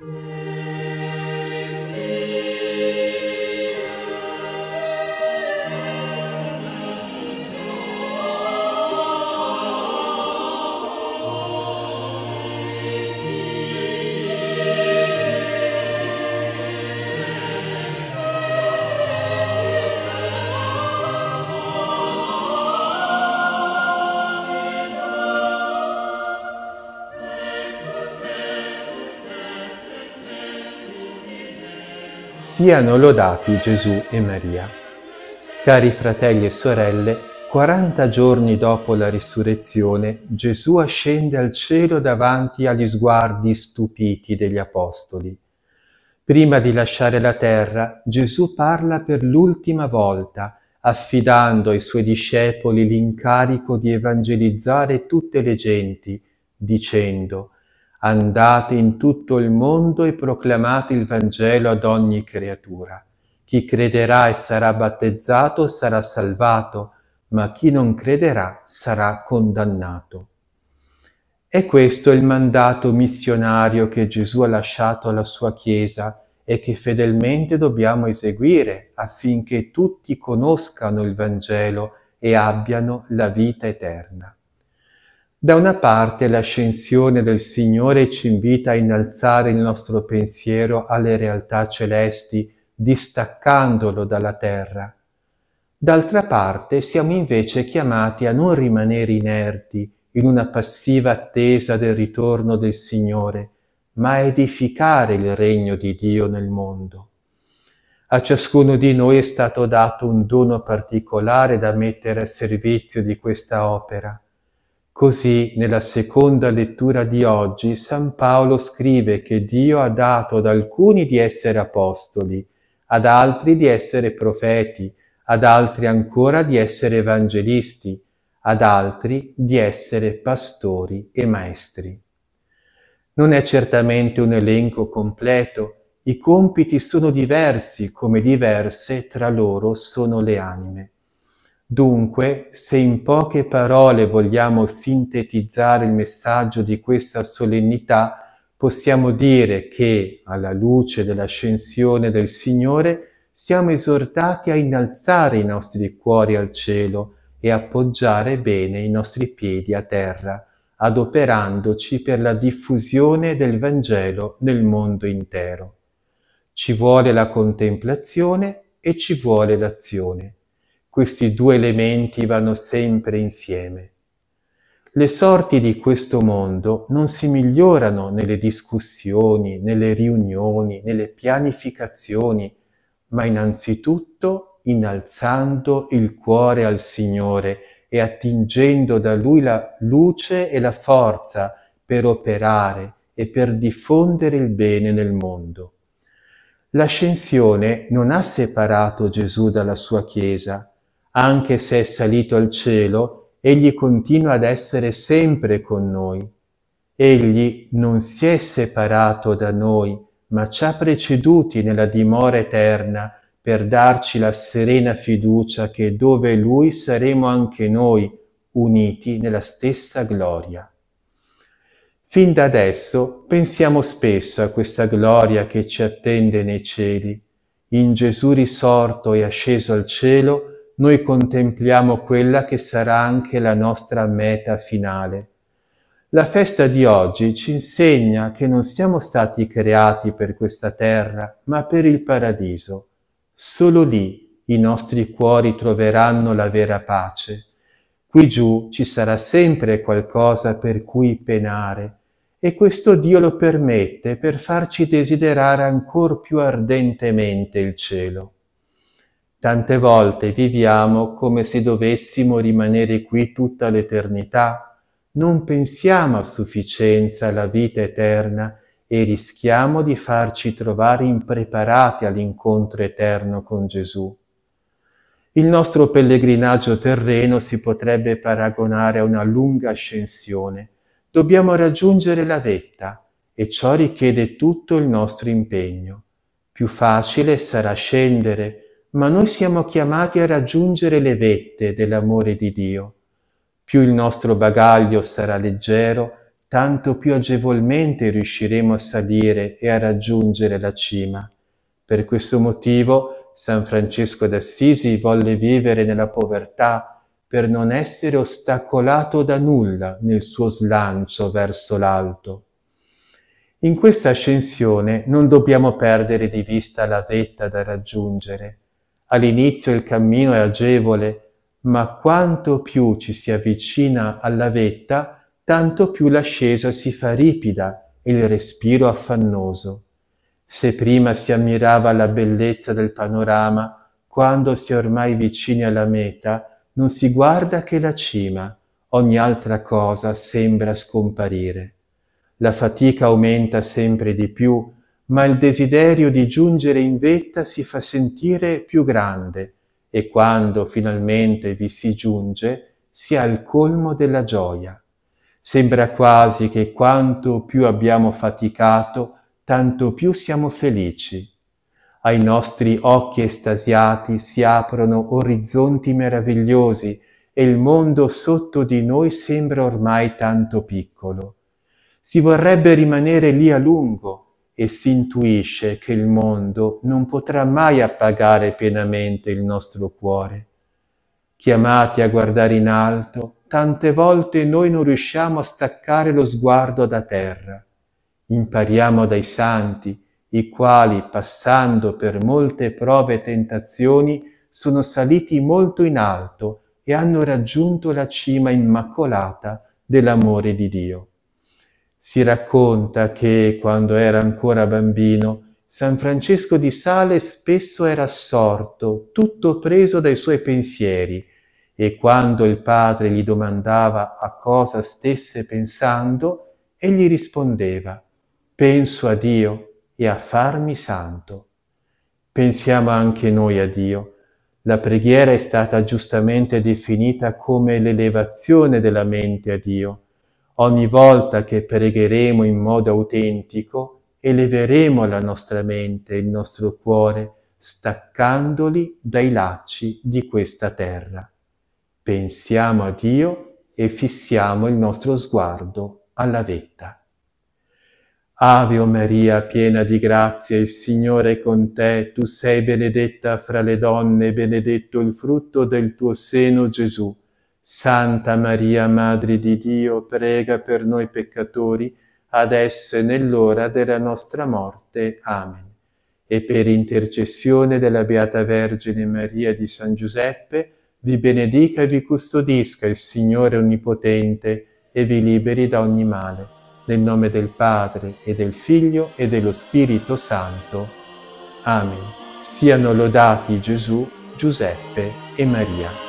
Yeah. Siano lodati Gesù e Maria. Cari fratelli e sorelle, 40 giorni dopo la risurrezione, Gesù ascende al cielo davanti agli sguardi stupiti degli apostoli. Prima di lasciare la terra, Gesù parla per l'ultima volta, affidando ai suoi discepoli l'incarico di evangelizzare tutte le genti, dicendo Andate in tutto il mondo e proclamate il Vangelo ad ogni creatura. Chi crederà e sarà battezzato sarà salvato, ma chi non crederà sarà condannato. E questo è il mandato missionario che Gesù ha lasciato alla sua Chiesa e che fedelmente dobbiamo eseguire affinché tutti conoscano il Vangelo e abbiano la vita eterna. Da una parte l'ascensione del Signore ci invita a innalzare il nostro pensiero alle realtà celesti, distaccandolo dalla terra. D'altra parte siamo invece chiamati a non rimanere inerti in una passiva attesa del ritorno del Signore, ma a edificare il regno di Dio nel mondo. A ciascuno di noi è stato dato un dono particolare da mettere a servizio di questa opera Così, nella seconda lettura di oggi, San Paolo scrive che Dio ha dato ad alcuni di essere apostoli, ad altri di essere profeti, ad altri ancora di essere evangelisti, ad altri di essere pastori e maestri. Non è certamente un elenco completo, i compiti sono diversi come diverse tra loro sono le anime. Dunque, se in poche parole vogliamo sintetizzare il messaggio di questa solennità, possiamo dire che, alla luce dell'ascensione del Signore, siamo esortati a innalzare i nostri cuori al cielo e appoggiare bene i nostri piedi a terra, adoperandoci per la diffusione del Vangelo nel mondo intero. Ci vuole la contemplazione e ci vuole l'azione questi due elementi vanno sempre insieme. Le sorti di questo mondo non si migliorano nelle discussioni, nelle riunioni, nelle pianificazioni, ma innanzitutto innalzando il cuore al Signore e attingendo da Lui la luce e la forza per operare e per diffondere il bene nel mondo. L'ascensione non ha separato Gesù dalla sua Chiesa, anche se è salito al cielo, egli continua ad essere sempre con noi. Egli non si è separato da noi, ma ci ha preceduti nella dimora eterna per darci la serena fiducia che dove Lui saremo anche noi uniti nella stessa gloria. Fin da adesso pensiamo spesso a questa gloria che ci attende nei cieli. In Gesù risorto e asceso al cielo, noi contempliamo quella che sarà anche la nostra meta finale. La festa di oggi ci insegna che non siamo stati creati per questa terra, ma per il paradiso. Solo lì i nostri cuori troveranno la vera pace. Qui giù ci sarà sempre qualcosa per cui penare e questo Dio lo permette per farci desiderare ancor più ardentemente il cielo. Tante volte viviamo come se dovessimo rimanere qui tutta l'eternità, non pensiamo a sufficienza alla vita eterna e rischiamo di farci trovare impreparati all'incontro eterno con Gesù. Il nostro pellegrinaggio terreno si potrebbe paragonare a una lunga ascensione. Dobbiamo raggiungere la vetta e ciò richiede tutto il nostro impegno. Più facile sarà scendere, ma noi siamo chiamati a raggiungere le vette dell'amore di Dio. Più il nostro bagaglio sarà leggero, tanto più agevolmente riusciremo a salire e a raggiungere la cima. Per questo motivo San Francesco d'Assisi volle vivere nella povertà per non essere ostacolato da nulla nel suo slancio verso l'alto. In questa ascensione non dobbiamo perdere di vista la vetta da raggiungere, All'inizio il cammino è agevole, ma quanto più ci si avvicina alla vetta, tanto più l'ascesa si fa ripida e il respiro affannoso. Se prima si ammirava la bellezza del panorama, quando si è ormai vicini alla meta, non si guarda che la cima, ogni altra cosa sembra scomparire. La fatica aumenta sempre di più ma il desiderio di giungere in vetta si fa sentire più grande e quando finalmente vi si giunge si ha il colmo della gioia. Sembra quasi che quanto più abbiamo faticato, tanto più siamo felici. Ai nostri occhi estasiati si aprono orizzonti meravigliosi e il mondo sotto di noi sembra ormai tanto piccolo. Si vorrebbe rimanere lì a lungo, e si intuisce che il mondo non potrà mai appagare pienamente il nostro cuore. Chiamati a guardare in alto, tante volte noi non riusciamo a staccare lo sguardo da terra. Impariamo dai santi, i quali, passando per molte prove e tentazioni, sono saliti molto in alto e hanno raggiunto la cima immacolata dell'amore di Dio. Si racconta che, quando era ancora bambino, San Francesco di Sale spesso era assorto, tutto preso dai suoi pensieri, e quando il padre gli domandava a cosa stesse pensando, egli rispondeva, penso a Dio e a farmi santo. Pensiamo anche noi a Dio. La preghiera è stata giustamente definita come l'elevazione della mente a Dio ogni volta che pregheremo in modo autentico, eleveremo la nostra mente e il nostro cuore, staccandoli dai lacci di questa terra. Pensiamo a Dio e fissiamo il nostro sguardo alla vetta. Ave o Maria, piena di grazia, il Signore è con te, tu sei benedetta fra le donne, benedetto il frutto del tuo seno Gesù. Santa Maria, Madre di Dio, prega per noi peccatori, adesso e nell'ora della nostra morte. Amen. E per intercessione della Beata Vergine Maria di San Giuseppe, vi benedica e vi custodisca il Signore Onnipotente e vi liberi da ogni male. Nel nome del Padre e del Figlio e dello Spirito Santo. Amen. Siano lodati Gesù, Giuseppe e Maria.